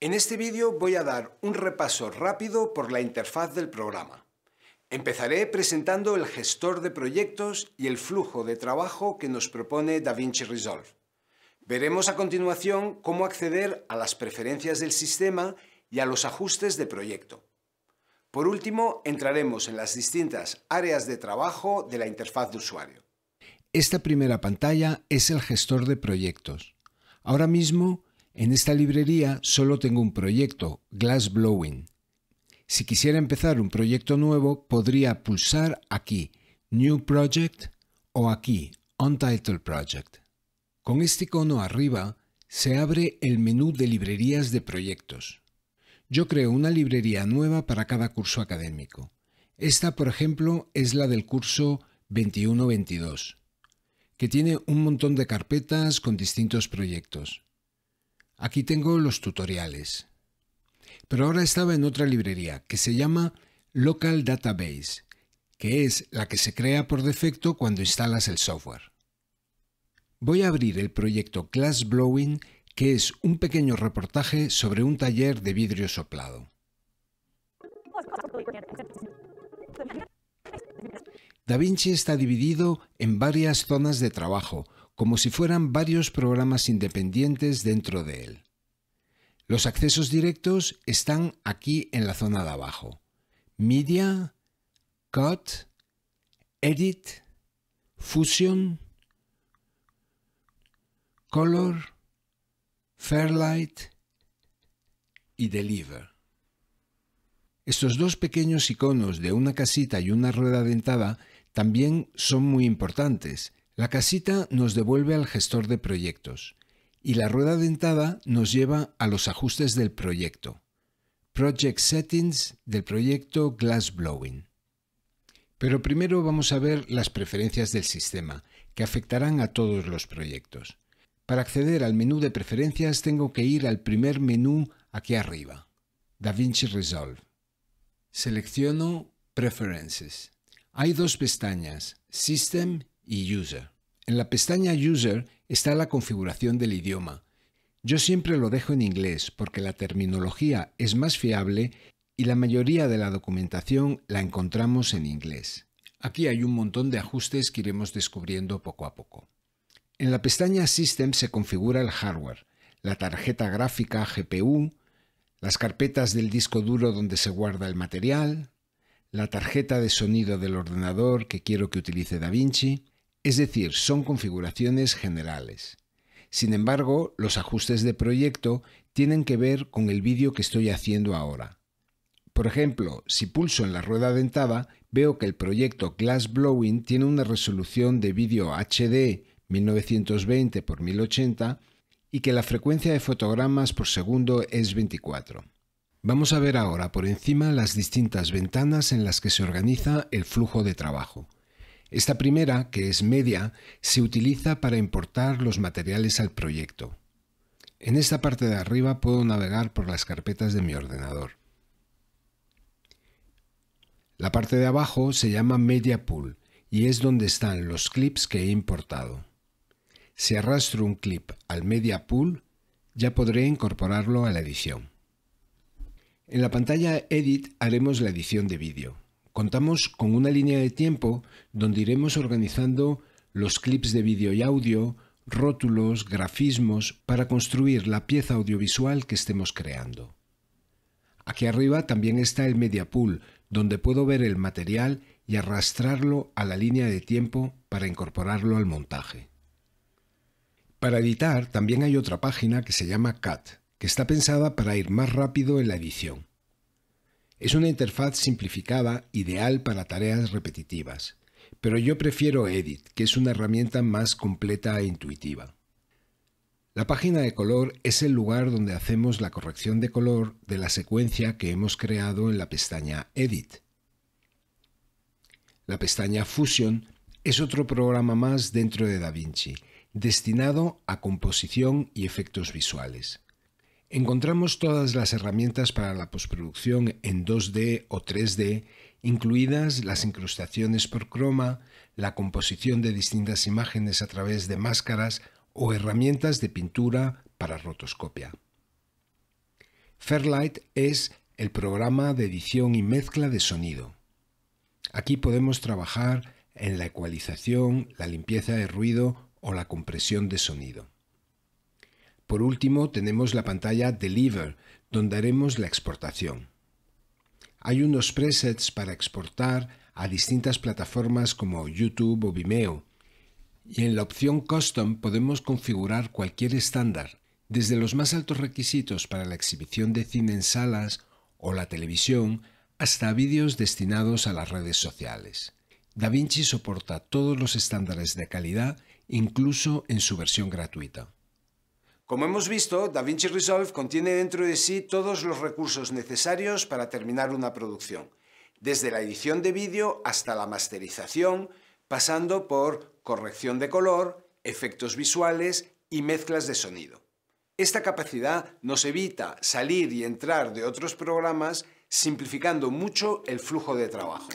En este vídeo voy a dar un repaso rápido por la interfaz del programa. Empezaré presentando el gestor de proyectos y el flujo de trabajo que nos propone DaVinci Resolve. Veremos a continuación cómo acceder a las preferencias del sistema y a los ajustes de proyecto. Por último, entraremos en las distintas áreas de trabajo de la interfaz de usuario. Esta primera pantalla es el gestor de proyectos. Ahora mismo en esta librería solo tengo un proyecto, Glass Blowing. Si quisiera empezar un proyecto nuevo, podría pulsar aquí, New Project, o aquí, Untitled Project. Con este icono arriba, se abre el menú de librerías de proyectos. Yo creo una librería nueva para cada curso académico. Esta, por ejemplo, es la del curso 21-22, que tiene un montón de carpetas con distintos proyectos. Aquí tengo los tutoriales. Pero ahora estaba en otra librería que se llama Local Database, que es la que se crea por defecto cuando instalas el software. Voy a abrir el proyecto Class Blowing, que es un pequeño reportaje sobre un taller de vidrio soplado. Da Vinci está dividido en varias zonas de trabajo, como si fueran varios programas independientes dentro de él. Los accesos directos están aquí en la zona de abajo. Media, Cut, Edit, Fusion, Color, Fairlight y Deliver. Estos dos pequeños iconos de una casita y una rueda dentada también son muy importantes, la casita nos devuelve al gestor de proyectos y la rueda dentada nos lleva a los ajustes del proyecto. Project Settings del proyecto Glassblowing. Pero primero vamos a ver las preferencias del sistema, que afectarán a todos los proyectos. Para acceder al menú de preferencias tengo que ir al primer menú aquí arriba, DaVinci Resolve. Selecciono Preferences. Hay dos pestañas, System y User. En la pestaña User está la configuración del idioma. Yo siempre lo dejo en inglés porque la terminología es más fiable y la mayoría de la documentación la encontramos en inglés. Aquí hay un montón de ajustes que iremos descubriendo poco a poco. En la pestaña System se configura el hardware, la tarjeta gráfica GPU, las carpetas del disco duro donde se guarda el material, la tarjeta de sonido del ordenador que quiero que utilice DaVinci, es decir, son configuraciones generales. Sin embargo, los ajustes de proyecto tienen que ver con el vídeo que estoy haciendo ahora. Por ejemplo, si pulso en la rueda dentada, veo que el proyecto Glass Blowing tiene una resolución de vídeo HD 1920x1080 y que la frecuencia de fotogramas por segundo es 24. Vamos a ver ahora por encima las distintas ventanas en las que se organiza el flujo de trabajo. Esta primera, que es media, se utiliza para importar los materiales al proyecto. En esta parte de arriba puedo navegar por las carpetas de mi ordenador. La parte de abajo se llama Media Pool y es donde están los clips que he importado. Si arrastro un clip al Media Pool, ya podré incorporarlo a la edición. En la pantalla Edit haremos la edición de vídeo. Contamos con una línea de tiempo donde iremos organizando los clips de vídeo y audio, rótulos, grafismos, para construir la pieza audiovisual que estemos creando. Aquí arriba también está el Media Pool, donde puedo ver el material y arrastrarlo a la línea de tiempo para incorporarlo al montaje. Para editar también hay otra página que se llama Cut, que está pensada para ir más rápido en la edición. Es una interfaz simplificada ideal para tareas repetitivas, pero yo prefiero Edit, que es una herramienta más completa e intuitiva. La página de color es el lugar donde hacemos la corrección de color de la secuencia que hemos creado en la pestaña Edit. La pestaña Fusion es otro programa más dentro de DaVinci, destinado a composición y efectos visuales. Encontramos todas las herramientas para la postproducción en 2D o 3D, incluidas las incrustaciones por croma, la composición de distintas imágenes a través de máscaras o herramientas de pintura para rotoscopia. Fairlight es el programa de edición y mezcla de sonido. Aquí podemos trabajar en la ecualización, la limpieza de ruido o la compresión de sonido. Por último, tenemos la pantalla Deliver, donde haremos la exportación. Hay unos presets para exportar a distintas plataformas como YouTube o Vimeo. Y en la opción Custom podemos configurar cualquier estándar, desde los más altos requisitos para la exhibición de cine en salas o la televisión, hasta vídeos destinados a las redes sociales. DaVinci soporta todos los estándares de calidad, incluso en su versión gratuita. Como hemos visto, DaVinci Resolve contiene dentro de sí todos los recursos necesarios para terminar una producción, desde la edición de vídeo hasta la masterización, pasando por corrección de color, efectos visuales y mezclas de sonido. Esta capacidad nos evita salir y entrar de otros programas simplificando mucho el flujo de trabajo.